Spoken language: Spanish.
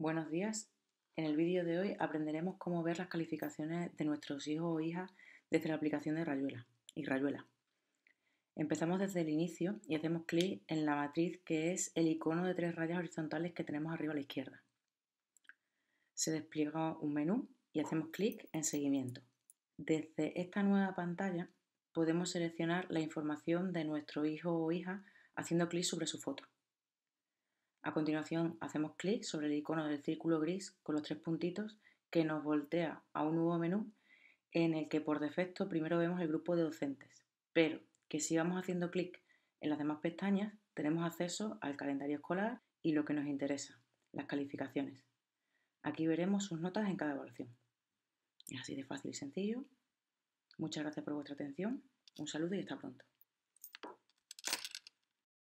Buenos días. En el vídeo de hoy aprenderemos cómo ver las calificaciones de nuestros hijos o hijas desde la aplicación de Rayuela y Rayuela. Empezamos desde el inicio y hacemos clic en la matriz que es el icono de tres rayas horizontales que tenemos arriba a la izquierda. Se despliega un menú y hacemos clic en seguimiento. Desde esta nueva pantalla podemos seleccionar la información de nuestro hijo o hija haciendo clic sobre su foto. A continuación hacemos clic sobre el icono del círculo gris con los tres puntitos que nos voltea a un nuevo menú en el que por defecto primero vemos el grupo de docentes, pero que si vamos haciendo clic en las demás pestañas tenemos acceso al calendario escolar y lo que nos interesa, las calificaciones. Aquí veremos sus notas en cada evaluación. Es así de fácil y sencillo. Muchas gracias por vuestra atención. Un saludo y hasta pronto.